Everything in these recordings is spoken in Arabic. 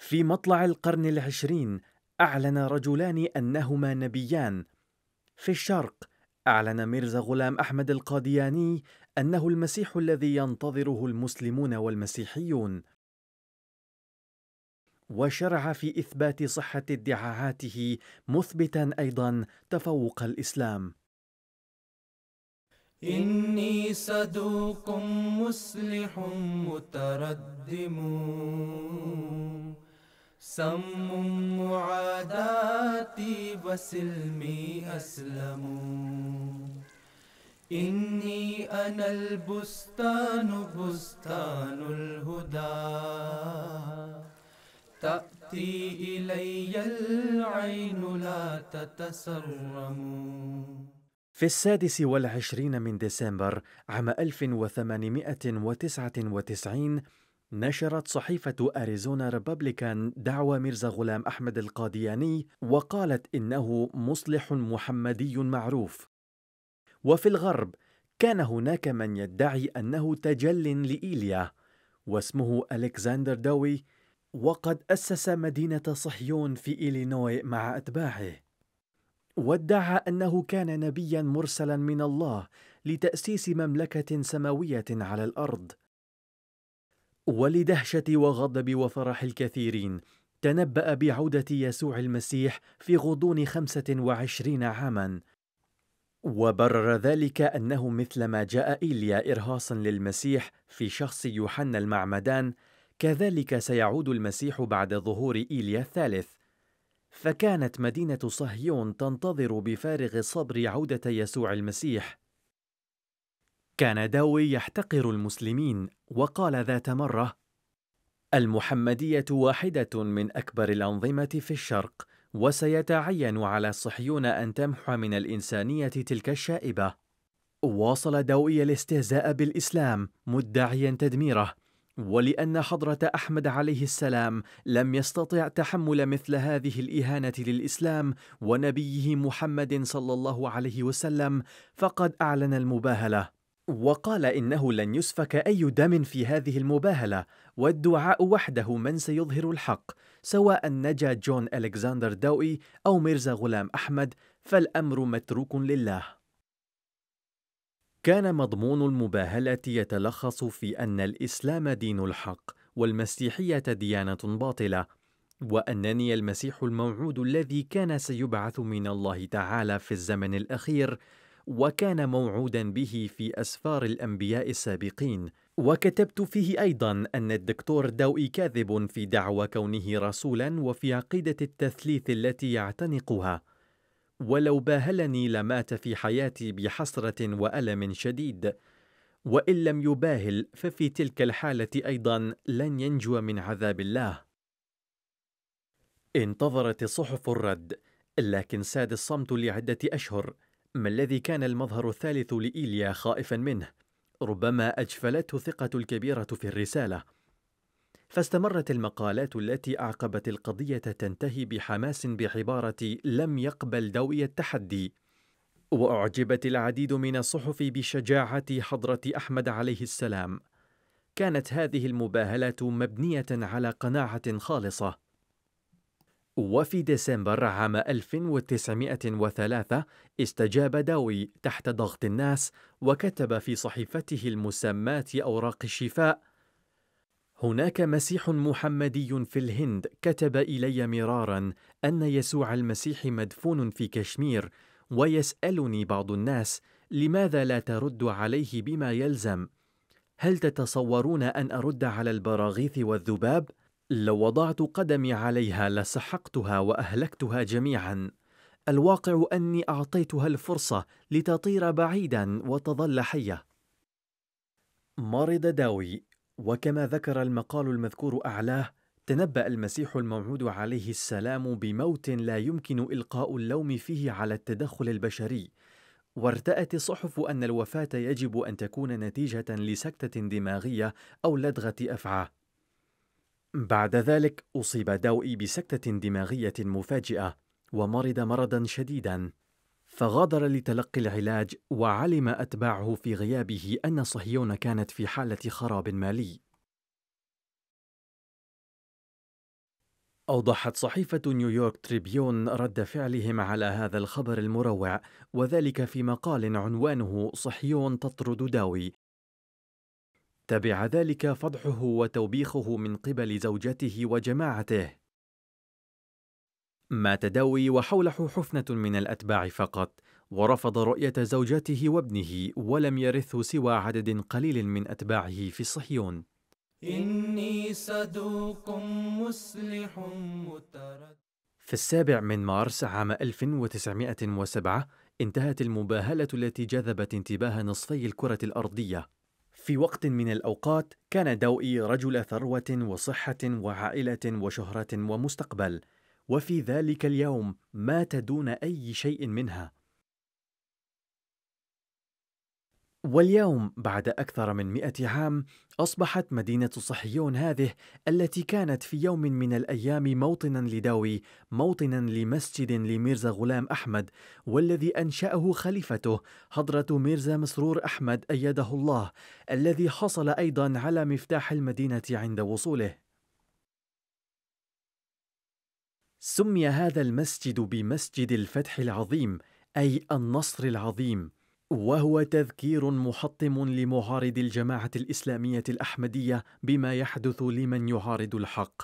في مطلع القرن العشرين أعلن رجلان أنهما نبيان في الشرق أعلن ميرزا غلام أحمد القادياني أنه المسيح الذي ينتظره المسلمون والمسيحيون وشرع في إثبات صحة ادعاءاته مثبتا أيضا تفوق الإسلام إني صدوق مسلح متردم سموا معاداتي وسلمي أسلموا إني أنا البستان بستان الهدى تأتي إلي العين لا تتسرم في السادس والعشرين من ديسمبر عام 1899 نشرت صحيفة أريزونا ريبابليكان دعوى ميرزا غلام أحمد القادياني وقالت إنه مصلح محمدي معروف وفي الغرب كان هناك من يدعي أنه تجل لإيليا واسمه ألكسندر دوي وقد أسس مدينة صحيون في إلينوي مع أتباعه وادعى أنه كان نبيا مرسلا من الله لتأسيس مملكة سماوية على الأرض ولدهشه وغضب وفرح الكثيرين تنبأ بعودة يسوع المسيح في غضون خمسة وعشرين عاما وبرر ذلك أنه مثلما جاء إيليا إرهاصا للمسيح في شخص يوحنا المعمدان كذلك سيعود المسيح بعد ظهور إيليا الثالث فكانت مدينة صهيون تنتظر بفارغ الصبر عودة يسوع المسيح كان داوي يحتقر المسلمين وقال ذات مرة المحمدية واحدة من أكبر الأنظمة في الشرق وسيتعين على الصحيون أن تمحو من الإنسانية تلك الشائبة واصل داوي الاستهزاء بالإسلام مدعيا تدميره ولأن حضرة أحمد عليه السلام لم يستطع تحمل مثل هذه الإهانة للإسلام ونبيه محمد صلى الله عليه وسلم فقد أعلن المباهلة وقال إنه لن يسفك أي دم في هذه المباهلة والدعاء وحده من سيظهر الحق سواء نجا جون ألكسندر دوئي أو ميرزا غلام أحمد فالأمر متروك لله كان مضمون المباهله يتلخص في ان الاسلام دين الحق والمسيحيه ديانه باطله وانني المسيح الموعود الذي كان سيبعث من الله تعالى في الزمن الاخير وكان موعودا به في اسفار الانبياء السابقين وكتبت فيه ايضا ان الدكتور دوئي كاذب في دعوى كونه رسولا وفي عقيده التثليث التي يعتنقها ولو باهلني لمات في حياتي بحسره والم شديد وان لم يباهل ففي تلك الحاله ايضا لن ينجو من عذاب الله انتظرت الصحف الرد لكن ساد الصمت لعده اشهر ما الذي كان المظهر الثالث لإيليا خائفا منه؟ ربما أجفلته ثقة الكبيرة في الرسالة فاستمرت المقالات التي أعقبت القضية تنتهي بحماس بعبارة لم يقبل دوي التحدي وأعجبت العديد من الصحف بشجاعة حضرة أحمد عليه السلام كانت هذه المباهلة مبنية على قناعة خالصة وفي ديسمبر عام 1903 استجاب داوي تحت ضغط الناس وكتب في صحيفته المسماة أوراق الشفاء هناك مسيح محمدي في الهند كتب إلي مرارا أن يسوع المسيح مدفون في كشمير ويسألني بعض الناس لماذا لا ترد عليه بما يلزم؟ هل تتصورون أن أرد على البراغيث والذباب؟ لو وضعت قدمي عليها لسحقتها واهلكتها جميعا الواقع اني اعطيتها الفرصه لتطير بعيدا وتظل حيه مرض داوي وكما ذكر المقال المذكور اعلاه تنبا المسيح الموعود عليه السلام بموت لا يمكن القاء اللوم فيه على التدخل البشري وارتأت الصحف أن الوفاة يجب أن تكون نتيجة لسكتة دماغية أو لدغة أفعى بعد ذلك أصيب داوئي بسكتة دماغية مفاجئة ومرض مرضا شديدا فغادر لتلقي العلاج وعلم أتباعه في غيابه أن صهيون كانت في حالة خراب مالي أوضحت صحيفة نيويورك تريبيون رد فعلهم على هذا الخبر المروع وذلك في مقال عنوانه صحيون تطرد داوي تبع ذلك فضحه وتوبيخه من قبل زوجته وجماعته مات داوي وحوله حفنة من الأتباع فقط ورفض رؤية زوجته وابنه ولم يرثه سوى عدد قليل من أتباعه في صهيون إني صدوق مسلح مترد في السابع من مارس عام 1907 انتهت المباهلة التي جذبت انتباه نصفي الكرة الأرضية في وقت من الأوقات كان دوئي رجل ثروة وصحة وعائلة وشهرة ومستقبل وفي ذلك اليوم مات دون أي شيء منها واليوم بعد أكثر من مئة عام أصبحت مدينة صحيون هذه التي كانت في يوم من الأيام موطنا لداوي موطنا لمسجد لميرزا غلام أحمد والذي أنشأه خليفته حضرة ميرزا مسرور أحمد أيده الله الذي حصل أيضا على مفتاح المدينة عند وصوله سمي هذا المسجد بمسجد الفتح العظيم أي النصر العظيم وهو تذكير محطم لمعارض الجماعة الإسلامية الأحمدية بما يحدث لمن يعارض الحق.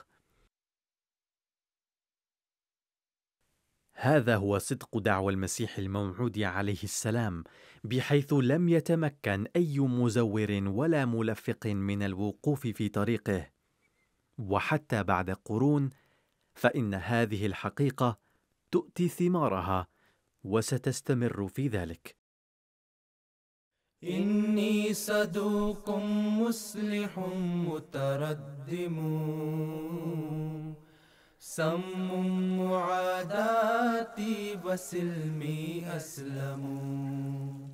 هذا هو صدق دعوى المسيح الموعود عليه السلام، بحيث لم يتمكن أي مزور ولا ملفق من الوقوف في طريقه. وحتى بعد قرون، فإن هذه الحقيقة تؤتي ثمارها، وستستمر في ذلك. إني صدوق مصلح متردم سم معاداتي وسلمي أسلم